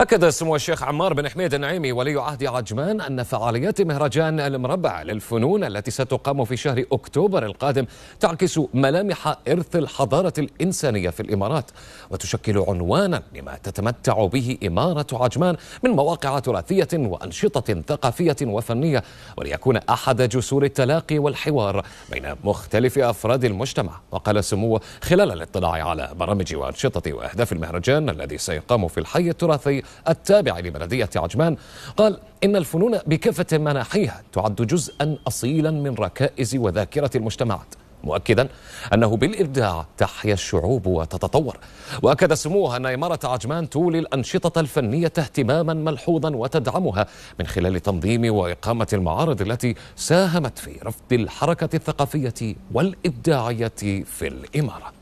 أكد سمو الشيخ عمار بن حميد النعيمي ولي عهد عجمان أن فعاليات مهرجان المربع للفنون التي ستقام في شهر أكتوبر القادم تعكس ملامح إرث الحضارة الإنسانية في الإمارات وتشكل عنوانا لما تتمتع به إمارة عجمان من مواقع تراثية وأنشطة ثقافية وفنية وليكون أحد جسور التلاقي والحوار بين مختلف أفراد المجتمع وقال سموه خلال الاطلاع على برامج وأنشطة وأهداف المهرجان الذي سيقام في الحي التراثي التابع لبلدية عجمان قال إن الفنون بكافة مناحيها تعد جزءا أصيلا من ركائز وذاكرة المجتمعات مؤكدا أنه بالإبداع تحيا الشعوب وتتطور وأكد سموه أن إمارة عجمان تولي الأنشطة الفنية اهتماما ملحوظا وتدعمها من خلال تنظيم وإقامة المعارض التي ساهمت في رفض الحركة الثقافية والإبداعية في الإمارة